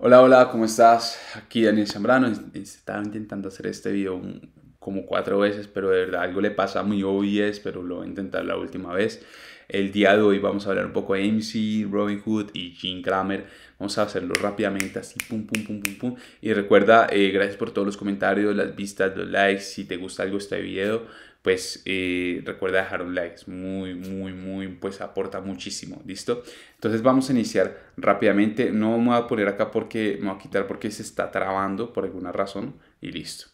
Hola, hola, ¿cómo estás? Aquí Daniel y Estaba intentando hacer este video un como cuatro veces, pero de verdad algo le pasa muy obvio, pero lo voy a intentar la última vez. El día de hoy vamos a hablar un poco de MC, Robin Hood y Jim Kramer. Vamos a hacerlo rápidamente, así, pum, pum, pum, pum, Y recuerda, eh, gracias por todos los comentarios, las vistas, los likes. Si te gusta algo este video, pues eh, recuerda dejar un like. Es muy, muy, muy, pues aporta muchísimo. ¿Listo? Entonces vamos a iniciar rápidamente. No me voy a poner acá porque me voy a quitar porque se está trabando por alguna razón. Y listo.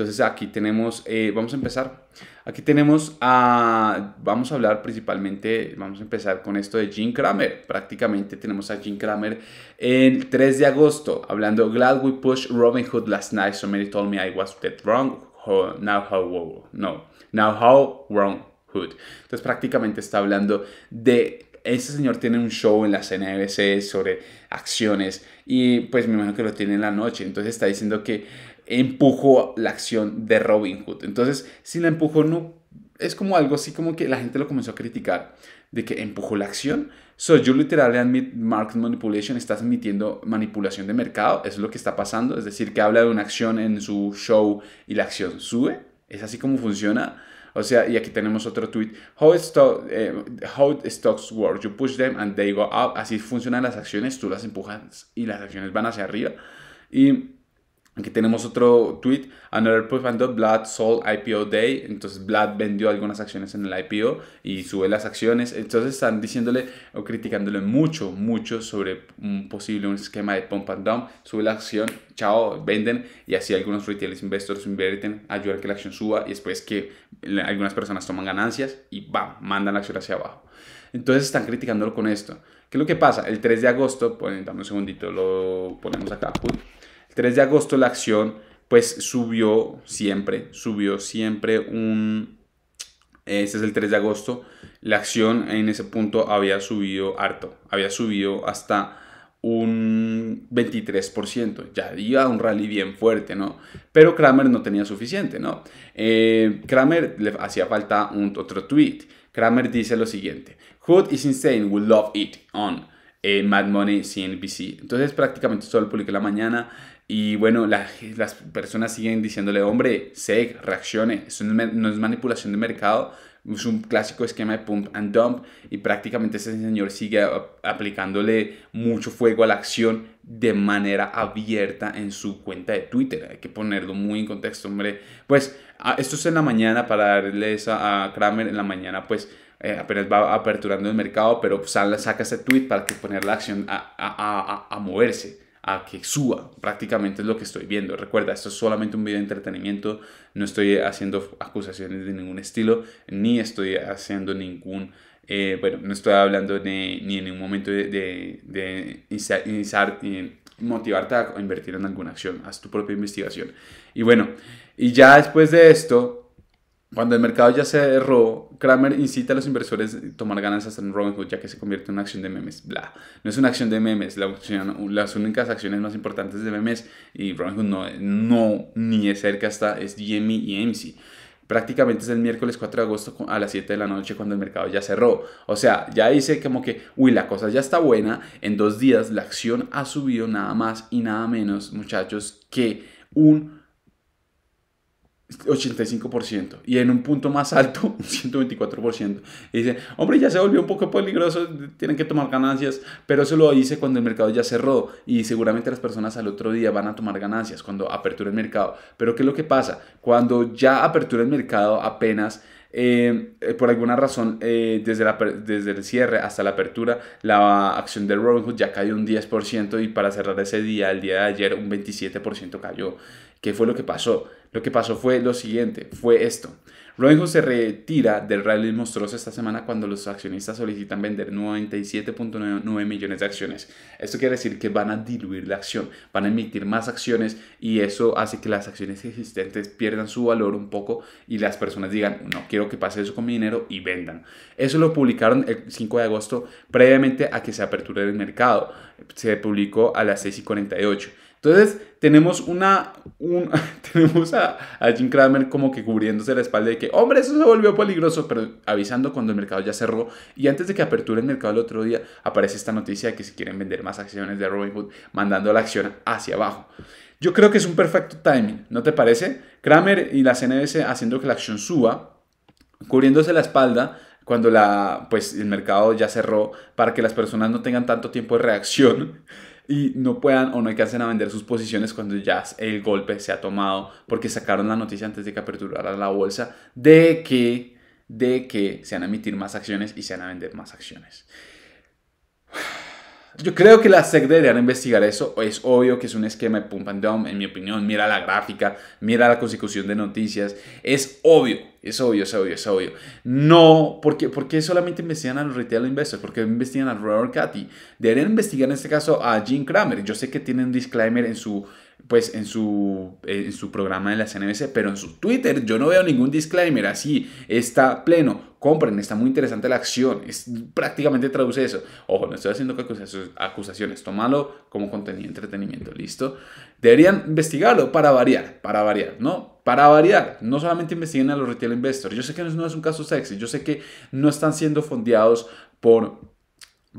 Entonces aquí tenemos, eh, vamos a empezar. Aquí tenemos a, vamos a hablar principalmente, vamos a empezar con esto de Jim Cramer. Prácticamente tenemos a Jim Cramer el 3 de agosto hablando, Glad we pushed Robin Hood last night, so many told me I was dead wrong, now how, no, now how wrong Hood. Entonces prácticamente está hablando de este señor tiene un show en la CNBC sobre acciones y pues me imagino que lo tiene en la noche. Entonces está diciendo que empujó la acción de Robin Hood. Entonces, si la empujó, no, es como algo así como que la gente lo comenzó a criticar, de que empujó la acción. So, you literally admit market manipulation, estás admitiendo manipulación de mercado, eso es lo que está pasando, es decir, que habla de una acción en su show y la acción sube, es así como funciona. O sea, y aquí tenemos otro tweet. How, eh, how stocks work. You push them and they go up. Así funcionan las acciones. Tú las empujas y las acciones van hacia arriba. Y Aquí tenemos otro tweet, another proof and blood sold IPO day, entonces blood vendió algunas acciones en el IPO y sube las acciones, entonces están diciéndole o criticándole mucho, mucho sobre un posible un esquema de pump and dump, sube la acción, chao, venden y así algunos retail investors invierten, ayudan a que la acción suba y después que algunas personas toman ganancias y bam, mandan la acción hacia abajo. Entonces están criticándolo con esto. ¿Qué es lo que pasa? El 3 de agosto, pues dame un segundito, lo ponemos acá. 3 de agosto la acción pues subió siempre, subió siempre un... Este es el 3 de agosto. La acción en ese punto había subido harto, había subido hasta un 23%, ya iba un rally bien fuerte, ¿no? Pero Kramer no tenía suficiente, ¿no? Eh, Kramer le hacía falta un otro tweet. Kramer dice lo siguiente, Hood is insane, we love it, on. Eh, Mad Money CNBC. Entonces prácticamente solo lo en la mañana. Y bueno, las personas siguen diciéndole, hombre, SEC, reaccione, eso no es, no es manipulación de mercado, es un clásico esquema de pump and dump y prácticamente ese señor sigue aplicándole mucho fuego a la acción de manera abierta en su cuenta de Twitter. Hay que ponerlo muy en contexto, hombre. Pues ah, esto es en la mañana para darles a, Kramer en la mañana, pues eh, apenas va aperturando el mercado, pero sale, saca ese tweet para que poner la acción a, a, a, moverse, a que suba. Prácticamente es lo que estoy viendo. Recuerda, esto es solamente un video de entretenimiento, no estoy haciendo acusaciones de ningún estilo, ni estoy haciendo ningún... Eh, bueno, no estoy hablando ni en ningún momento de, iniciar, eh, motivarte a invertir en alguna acción. Haz tu propia investigación. Y bueno, y ya después de esto, cuando el mercado ya se cerró, Kramer incita a los inversores a tomar ganancias en Robinhood ya que se convierte en una acción de memes. Bla, no es una acción de memes, la las únicas acciones más importantes de memes y Robinhood no, no ni es cerca está, es GME y MC prácticamente es el miércoles 4 de agosto a las 7 de la noche cuando el mercado ya cerró. O sea, ya dice como que, uy, la cosa ya está buena. En dos días la acción ha subido nada más y nada menos, muchachos, que un 85% y en un punto más alto, 124%. Y dice, hombre, ya se volvió un poco peligroso, tienen que tomar ganancias, pero eso lo hice cuando el mercado ya cerró y seguramente las personas al otro día van a tomar ganancias cuando apertura el mercado. Pero ¿qué es lo que pasa? Cuando ya apertura el mercado apenas... Eh, eh, por alguna razón, eh, desde, desde el cierre hasta la apertura, la acción de Robinhood ya cayó un 10% y para cerrar ese día, el día de ayer, un 27% cayó. ¿Qué fue lo que pasó? Lo que pasó fue lo siguiente, fue esto. Robinhood se retira del rally monstruoso esta semana cuando los accionistas solicitan vender 97.9 millones de acciones. Esto quiere decir que van a diluir la acción, van a emitir más acciones y eso hace que las acciones existentes pierdan su valor un poco y las personas digan, no quiero que pase eso con mi dinero y vendan. Eso lo publicaron el 5 de agosto previamente a que se aperturara el mercado. Se publicó a las 6 y 48. Entonces, tenemos una. a, Jim Cramer como que cubriéndose la espalda de que, hombre, eso se volvió peligroso, pero avisando cuando el mercado ya cerró. Y antes de que aperture el mercado el otro día, aparece esta noticia de que si quieren vender más acciones de Robinhood, mandando la acción hacia abajo. Yo creo que es un perfecto timing, ¿no te parece? Kramer y la CNBC haciendo que la acción suba, cubriéndose la espalda, cuando la, pues, el mercado ya cerró para que las personas no tengan tanto tiempo de reacción y no puedan o no alcancen a vender sus posiciones cuando ya el golpe se ha tomado, porque sacaron la noticia antes de que aperturara la bolsa de que, de que se van a emitir más acciones y se van a vender más acciones. Yo creo que la SEC debería investigar eso. Es obvio que es un esquema de pump and dump, en mi opinión. Mira la gráfica, mira la consecución de noticias. Es obvio, es obvio, es obvio, es obvio. No, porque ¿por qué solamente investigan a los retail investors? porque investigan a Robert Cathy? Deberían investigar en este caso a Jim Kramer. Yo sé que tiene un disclaimer en su pues en su, eh, en su programa de la CNBC, pero en su Twitter yo no veo ningún disclaimer así, está pleno compren, está muy interesante la acción, es, prácticamente traduce eso. Ojo, no estoy haciendo acusaciones, tómalo como contenido de entretenimiento, ¿listo? Deberían investigarlo para variar, para variar, ¿no? Para variar, no solamente investiguen a los retail investors. Yo sé que no es un caso sexy, yo sé que no están siendo fondeados por,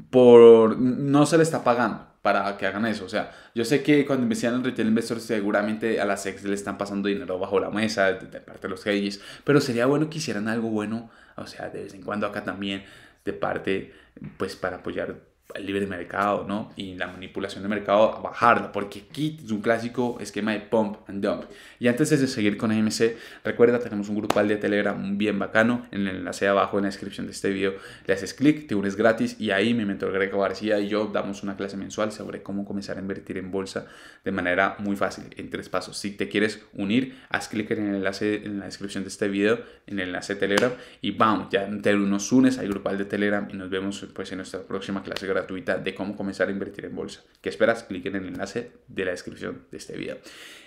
por, no se les está pagando para que hagan eso. O sea, yo sé que cuando investigan en retail investors, seguramente a las ex le están pasando dinero bajo la mesa de, parte de los hedges, pero sería bueno que hicieran algo bueno, o sea, de vez en cuando acá también, de parte, pues para apoyar el libre mercado, ¿no? Y la manipulación de mercado, bajarla, porque aquí es un clásico esquema de pump and dump. Y antes de seguir con AMC, recuerda, tenemos un grupal de Telegram bien bacano, en el enlace abajo en la descripción de este video le haces clic, te unes gratis y ahí mi mentor Greco García y yo damos una clase mensual sobre cómo comenzar a invertir en bolsa de manera muy fácil, en tres pasos. Si te quieres unir, haz clic en el enlace en la descripción de este video, en el enlace Telegram y vamos, ya te unos unes al grupal de Telegram y nos vemos pues en nuestra próxima clase gratuita de cómo comenzar a invertir en bolsa. ¿Qué esperas? Clic en el enlace de la descripción de este video.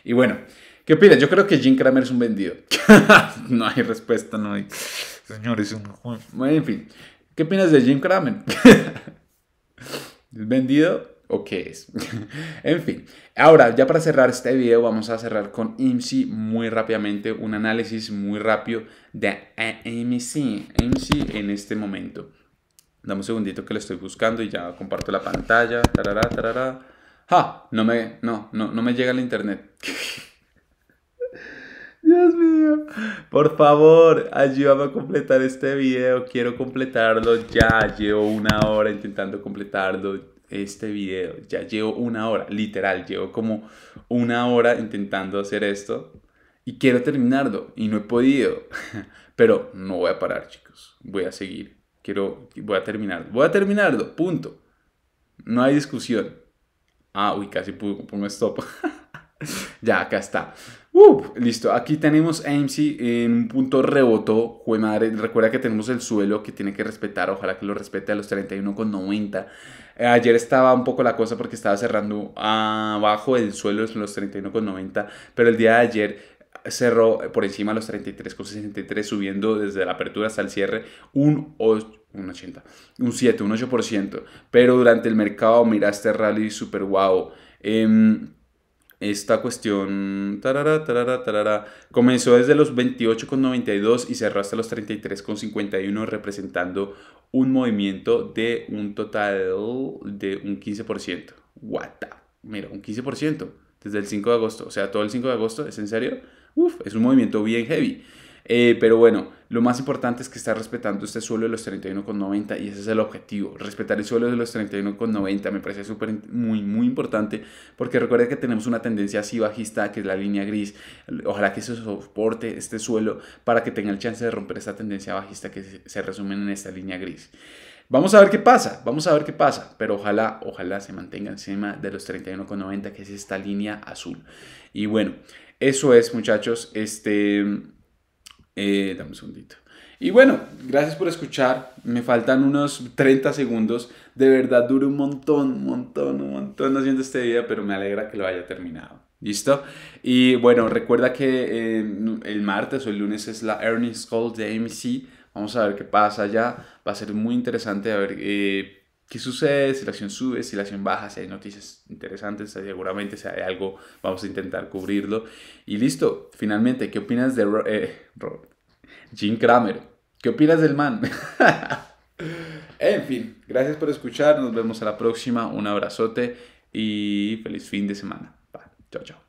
Y bueno, ¿qué opinas? Yo creo que Jim Cramer es un vendido. no hay respuesta, no hay. Señores, un... en fin, ¿qué opinas de Jim Cramer? vendido? o qué es. en fin, ahora ya para cerrar este video vamos a cerrar con IMSI muy rápidamente, un análisis muy rápido de IMSI, IMSI en este momento. Dame un segundito que le estoy buscando y ya comparto la pantalla. Tarara, ¡Ja! No me, no, no, no me llega el internet. Dios mío. Por favor, ayúdame a completar este video. Quiero completarlo ya. Llevo una hora intentando completarlo. Este video. Ya llevo una hora. Literal, llevo como una hora intentando hacer esto. Y quiero terminarlo. Y no he podido. Pero no voy a parar, chicos. Voy a seguir. Quiero, voy a terminarlo. Voy a terminarlo, punto. No hay discusión. Ah, uy, casi pongo stop. ya, acá está. listo, aquí tenemos AMC en un punto reboto. recuerda que tenemos el suelo que tiene que respetar. Ojalá que lo respete a los 31,90. Eh, ayer estaba un poco la cosa porque estaba cerrando abajo el suelo en los 31,90. Pero el día de ayer cerró eh, por encima de los 33,63, subiendo desde la apertura hasta el cierre un 80, un 7, un 8%. Pero durante el mercado, mira este rally super wow. Em, esta cuestión comenzó desde los 28,92 y cerró hasta los 33,51 representando un movimiento de un total de un 15%. What Mira, un 15% desde el 5 de agosto. O sea, todo el 5 de agosto, ¿es en serio? es un movimiento bien heavy. Eh, pero bueno, lo más importante es que está respetando este suelo de los 31,90 y ese es el objetivo, respetar el suelo de los 31,90 me parece súper muy muy importante porque recuerda que tenemos una tendencia así bajista que es la línea gris, ojalá que se soporte este suelo para que tenga el chance de romper esta tendencia bajista que se resume en esta línea gris. Vamos a ver qué pasa, vamos a ver qué pasa, pero ojalá, ojalá se mantenga encima de los 31,90 que es esta línea azul. Y bueno, eso es, muchachos. Este. Eh, dame un segundito. Y bueno, gracias por escuchar. Me faltan unos 30 segundos. De verdad, duro un montón, un montón, un montón haciendo este video, pero me alegra que lo haya terminado. ¿Listo? Y bueno, recuerda que eh, el martes o el lunes es la Earnings Call de AMC. Vamos a ver qué pasa allá. Va a ser muy interesante a ver. Eh, qué sucede, si la acción sube, si la acción baja, si hay noticias interesantes, seguramente si hay algo, vamos a intentar cubrirlo. Y listo, finalmente, ¿qué opinas de eh, Jim Kramer? ¿Qué opinas del man? en fin, gracias por escuchar, nos vemos a la próxima, un abrazote y feliz fin de semana. Bye. Chao, chao.